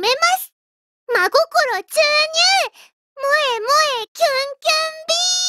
めます真心注入萌え萌えキュンキュンビー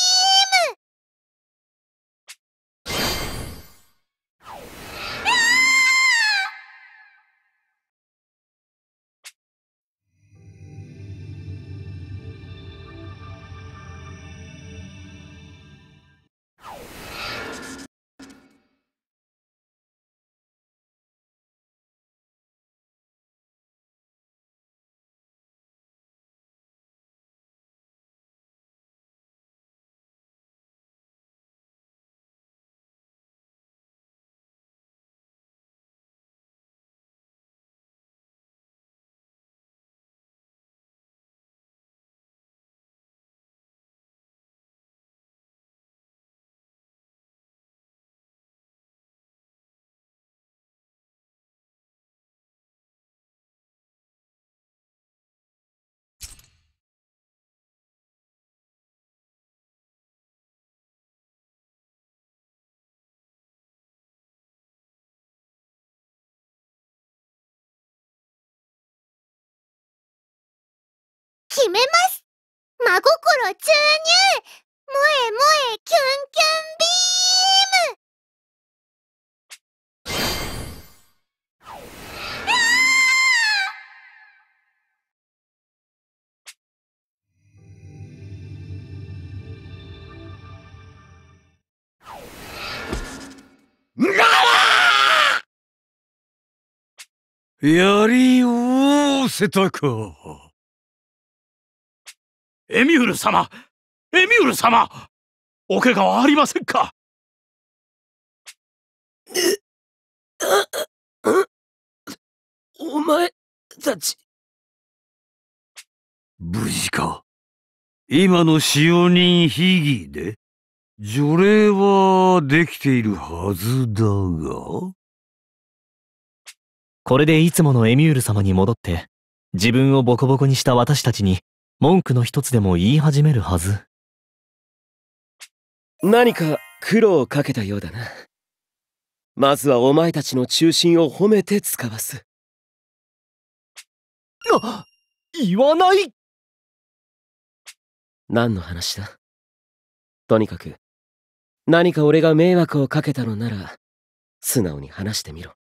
決めます真心注入萌え萌えキュンキュンビームやりおおせたか。エミュール様エミュール様お怪我はありませんかお前たち無事か今の使用人ヒギーで除霊はできているはずだがこれでいつものエミュール様に戻って自分をボコボコにした私たちに文句の一つでも言い始めるはず何か苦労をかけたようだなまずはお前たちの中心を褒めて使わすな言わない何の話だとにかく何か俺が迷惑をかけたのなら素直に話してみろ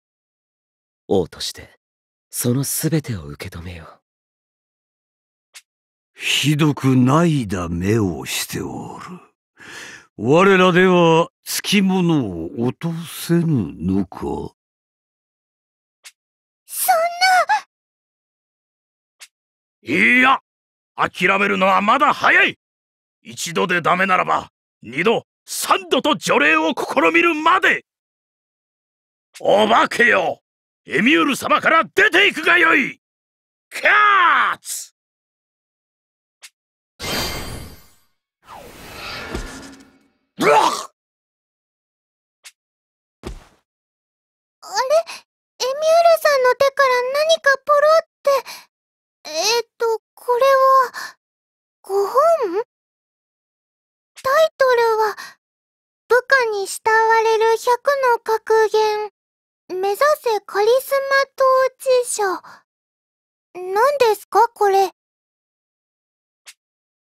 王としてその全てを受け止めようひどくないだ目をしておる。我らでは、つきものを落とせぬのかそんな。いや、諦めるのはまだ早い一度でダメならば、二度、三度と除霊を試みるまでお化けよエミュール様から出ていくがよいキャッツかポロってえっとこれはご本タイトルは「部下に慕われる百の格言目指せカリスマ統治者」何ですかこれ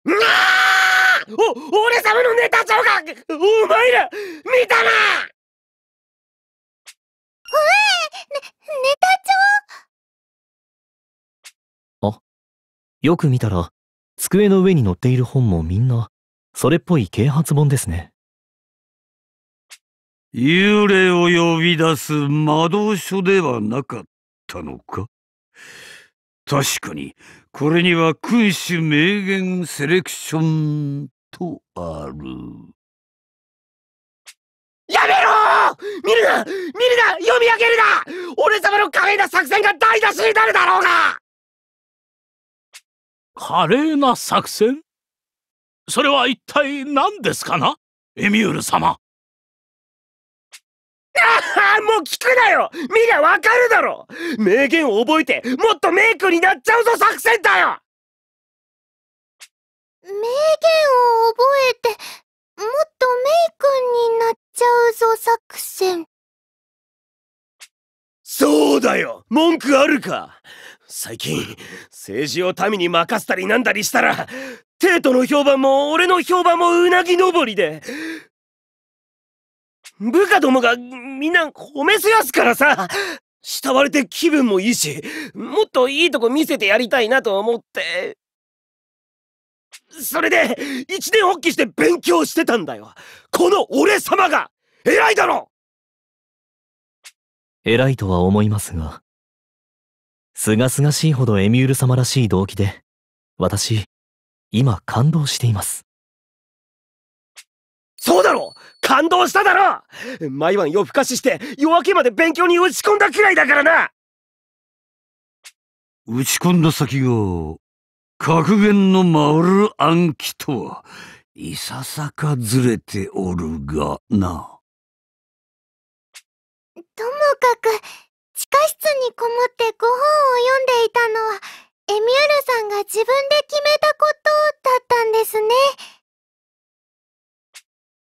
なあお俺様のネタ帳がお前ら見たなえね、ネタ帳よく見たら、机の上に載っている本もみんな、それっぽい啓発本ですね。幽霊を呼び出す魔導書ではなかったのか確かに、これには君主名言セレクションとある。やめろ見るな見るな読み上げるな俺様の華麗な作戦が台無しになるだろうが華麗な作戦それは一体何ですかなエミュール様ああもう聞くなよ見りゃわかるだろ名言を覚えてもっとメイクになっちゃうぞ作戦だよ名言を覚えてもっとメイクになっちゃうぞ作戦そうだよ文句あるか最近政治を民に任せたりなんだりしたら帝都の評判も俺の評判もうなぎ登りで部下どもがみんな褒めすやすからさ慕われて気分もいいしもっといいとこ見せてやりたいなと思ってそれで一年発起して勉強してたんだよこの俺様が偉いだろ偉いとは思いますがすがすがしいほどエミュール様らしい動機で、私、今感動しています。そうだろ感動しただろ毎晩夜更かしして夜明けまで勉強に打ち込んだくらいだからな打ち込んだ先が、格言の回る暗記とは、いささかずれておるがな。ともかく、地下室にこもってご本を読んでいたのはエミュールさんが自分で決めたことだったんですね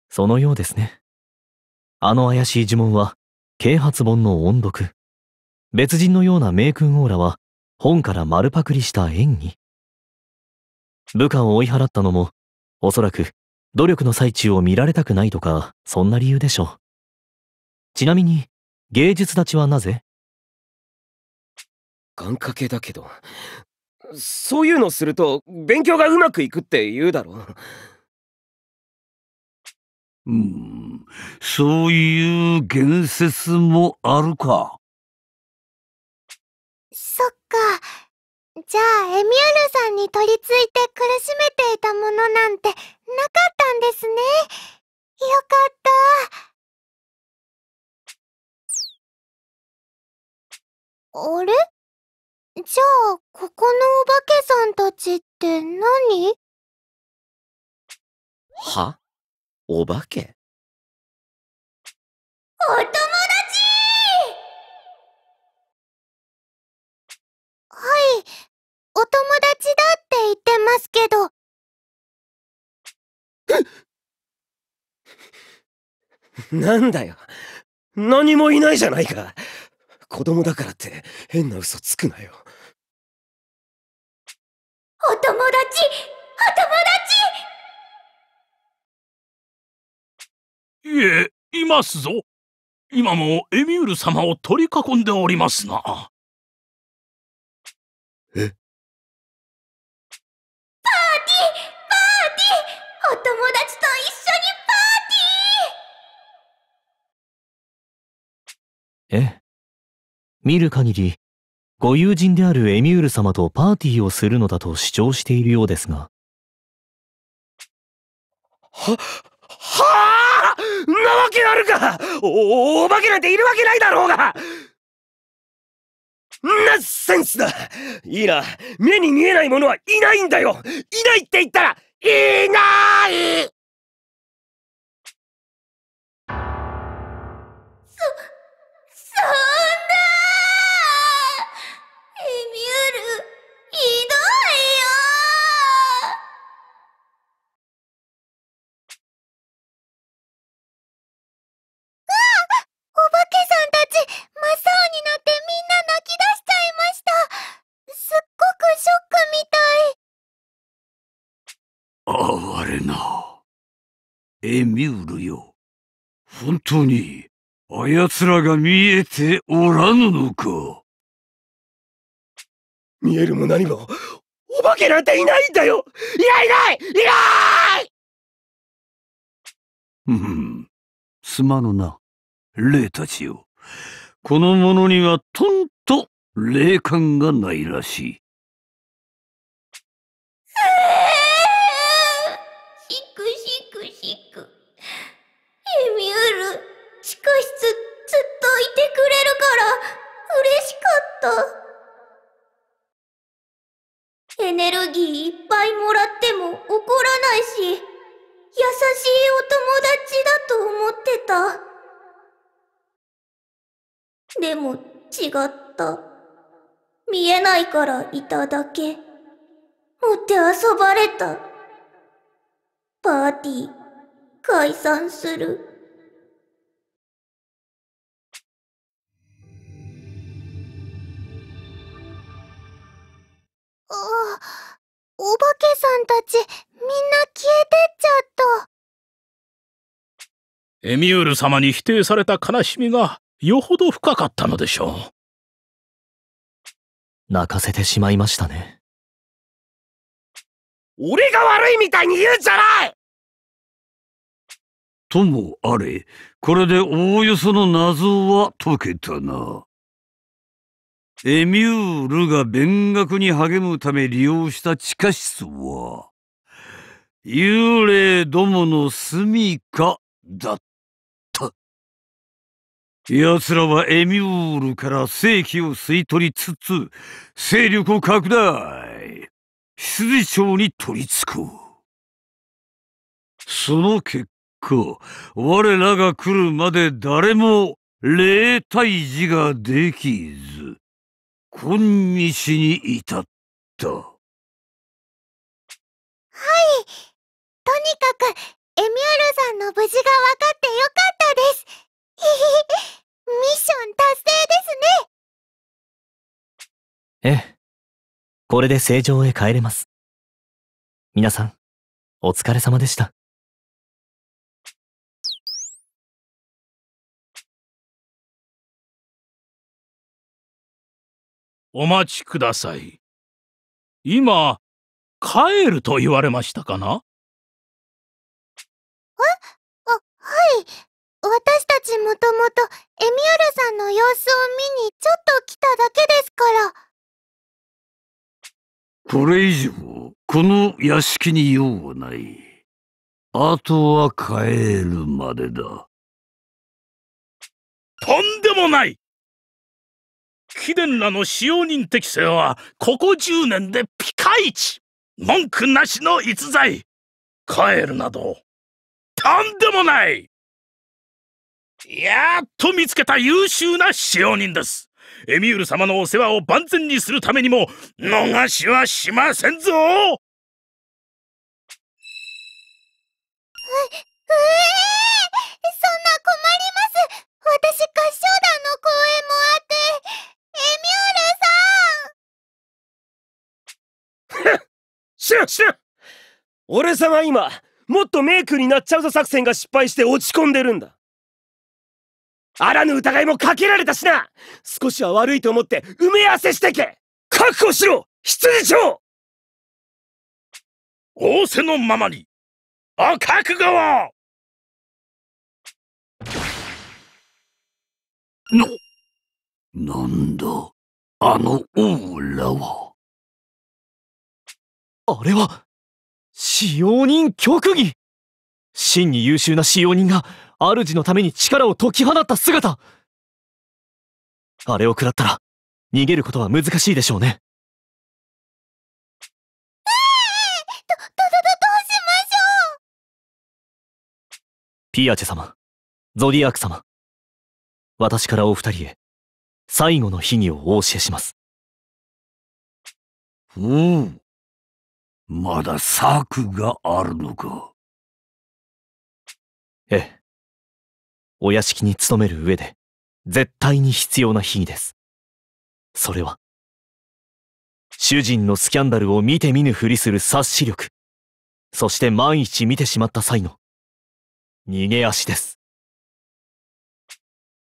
そのようですねあの怪しい呪文は啓発本の音読別人のような名君オーラは本から丸パクリした演技部下を追い払ったのもおそらく努力の最中を見られたくないとかそんな理由でしょうちなみに芸術立ちはなぜ願掛けだけどそういうのすると勉強がうまくいくって言うだろうんそういう言説もあるかそっかじゃあエミュールさんに取りついて苦しめていたものなんてなかったんですねよかったあれじゃあ、ここのお化けさんたちって何はお化けお友達はい、お友達だって言ってますけど。なんだよ。何もいないじゃないか。子供だからって変な嘘つくなよお友達お友達いえいますぞ今もエミュール様を取り囲んでおりますなえパーティーパーティーお友達と一緒にパーティーええ見る限り、ご友人であるエミュール様とパーティーをするのだと主張しているようですが。は、はあなわけあるかお、お化けなんているわけないだろうがナッセンスだいいな、目に見えないものはいないんだよいないって言ったら、いないそ、そんなエミュールよ。本当に、奴らが見えておらぬのか。見えるも何も、お化けなんていないんだよいないいないいないうん、すまぬな、霊たちよ。この者にはとんと霊感がないらしい。ミュール地下室ずっといてくれるから嬉しかったエネルギーいっぱいもらっても怒らないし優しいお友達だと思ってたでも違った見えないからいただけ持って遊ばれたパーティー解散する。お化けさんたちみんな消えてっちゃったエミュール様に否定された悲しみがよほど深かったのでしょう泣かせてしまいましたね俺が悪いみたいに言うんじゃないともあれこれでおおよその謎は解けたな。エミュールが勉学に励むため利用した地下室は、幽霊どもの住処だった。奴らはエミュールから正規を吸い取りつつ、勢力を拡大、執事長に取りつこう。その結果、我らが来るまで誰も霊退治ができず、今日に至った。はい。とにかく、エミュールさんの無事が分かってよかったです。ミッション達成ですね。ええ。これで正常へ帰れます。皆さん、お疲れ様でした。お待ちください。今、帰ると言われましたかなえあ、はい。私たちもともとエミュールさんの様子を見にちょっと来ただけですから。これ以上、この屋敷に用はない。あとは帰るまでだ。とんでもない貴殿らの使用人適性はここ10年でピカイチ文句なしの逸材帰るなどとんでもないやっと見つけた優秀な使用人ですエミュール様のお世話を万全にするためにも逃しはしませんぞええー、そんな困ります私合唱団の公演もあってシュッシュ俺様今、もっとメイクになっちゃうぞ作戦が失敗して落ち込んでるんだ。あらぬ疑いもかけられたしな少しは悪いと思って埋め合わせしてけ確保しろ羊長仰せのままにお覚悟をのなんだあのオーラはあれは、使用人極技真に優秀な使用人が、主のために力を解き放った姿あれを食らったら、逃げることは難しいでしょうね。えええ、ど、ど、ど、どうしましょうピアチェ様、ゾディアーク様、私からお二人へ、最後の秘儀をお教えします。うん。まだ策があるのか。ええ。お屋敷に勤める上で、絶対に必要な秘技です。それは、主人のスキャンダルを見て見ぬふりする察し力、そして万一見てしまった際の、逃げ足です。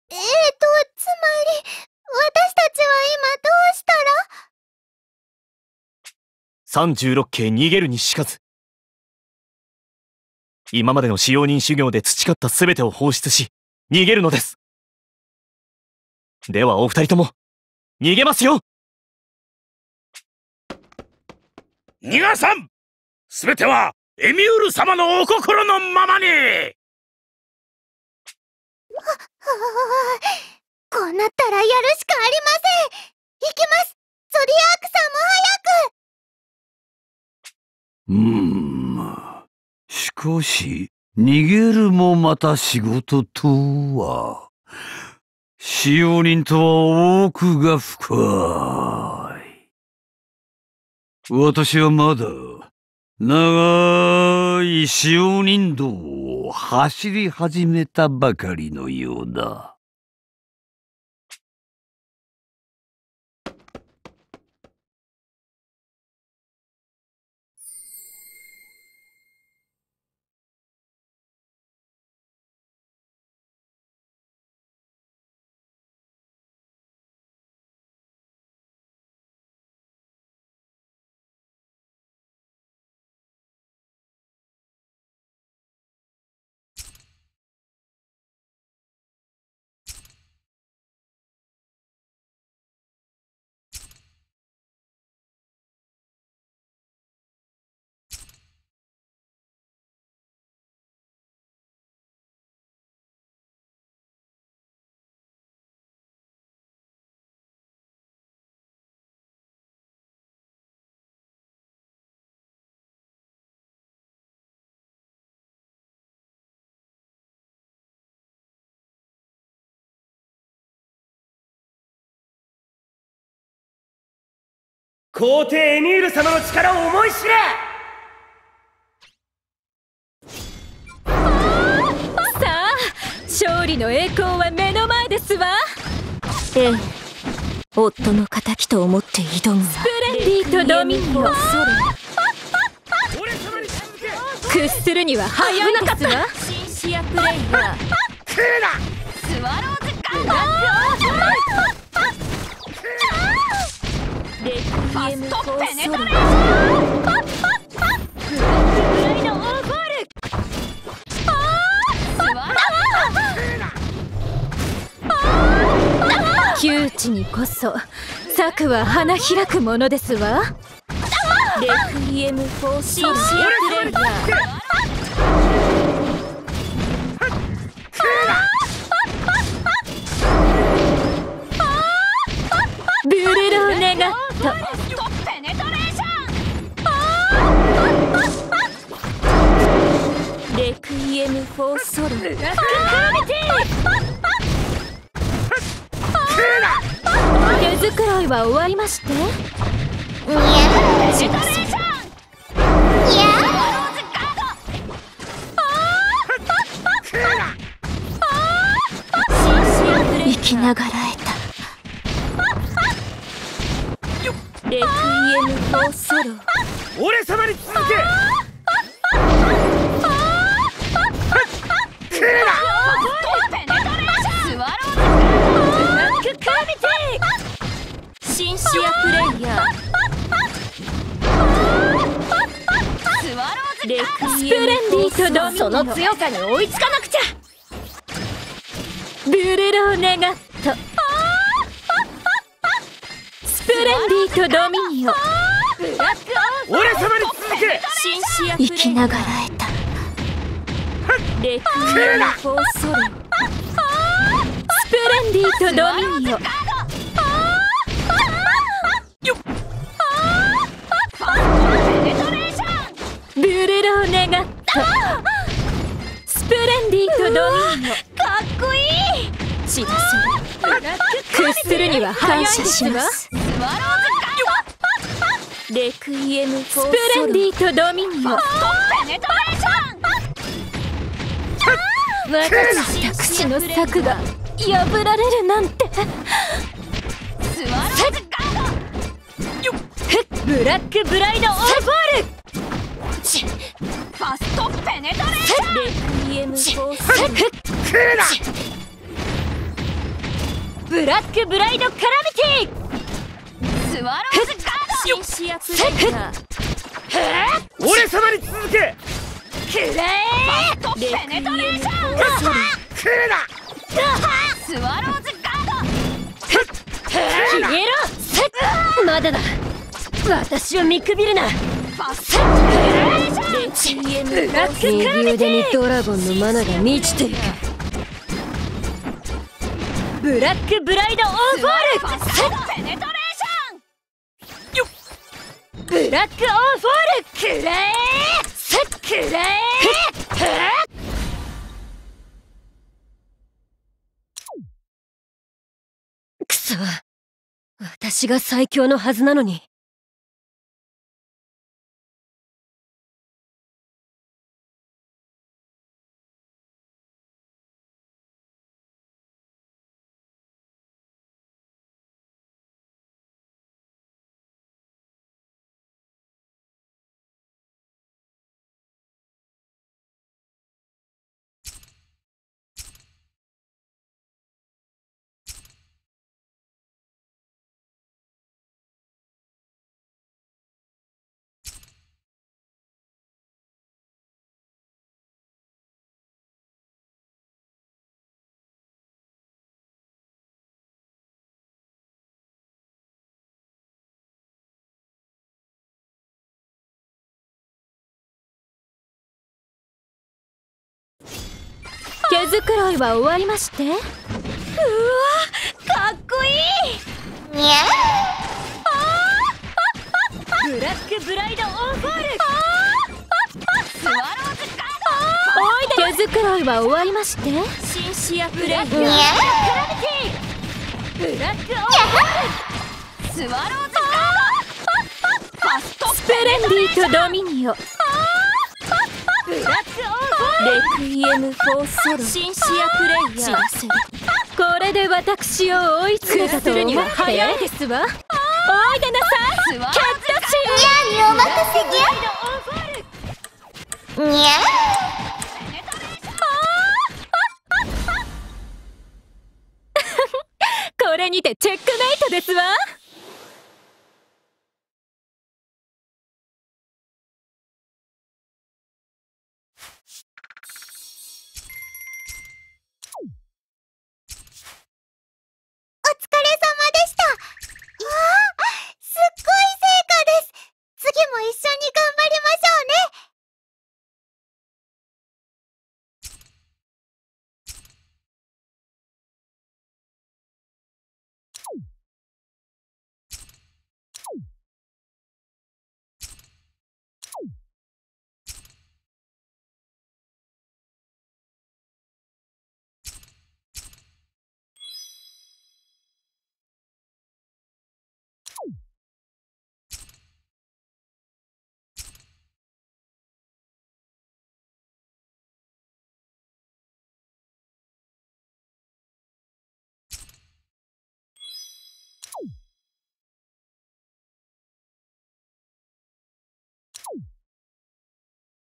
ええー、と、つまり、私たちは今どうしたら36系逃げるにしかず今までの使用人修行で培った全てを放出し逃げるのですではお二人とも逃げますよ逃がさん全てはエミュール様のお心のままにこうなったらやるしかありません行きますゾディアークさんも早くうーん、しかし、逃げるもまた仕事とは、使用人とは奥が深い。私はまだ、長い使用人道を走り始めたばかりのようだ。皇帝エミール様の力を思い知れさあ勝利の栄光は目の前ですわええ夫の敵と思って挑むわスプレディとドミニオ屈するには早いですわシンシアプレイヤークーラスワローズガンガン d ファーストペネトレーションパッパッパッフライドオーゴール窮地にこそ策は花開くものですわレクイエム・フォー・シー・シア・プレイヤーのその強さに追いつかなくちゃブルローネガットスプレンディとドミニオ俺様に続け生きながらえたレクーフォーソスプレンディとドミニオブルロネガットスプレンディとドミーノかっこいい血出せ屈するには感謝しますスワローズガレクイエムスプレンディとドミノオペネトレーション私の策が破られるなんてスワローズガードブラックブライドオーバールファストペネトレーションエースブラックブライドカラビティスワローズカードシンシアプ俺様に続けくれーファストペネトレーションくるなスワローズガード消えろまだだ私を見くびるな右腕にドラゴンのマナが満ちてるかブラックブライドオーシールブラックオーフォールくらえせくらえくそ私が最強のはずなのに毛づくろいは終わりましてうわかっこいいにゃあブラックブライドオンフォールスワローズードおいで毛づくろいは終わりましてシンシアブッにゃブラックオンスワローズードスペレンディとドミニオブラックオンクイエム・フォー・ソロシシア・プレイヤーこれで私を追い詰めたとるには早いですわおいでなさいキャットシニャーにお任せにゃにゃこれにてチェックメイトですわ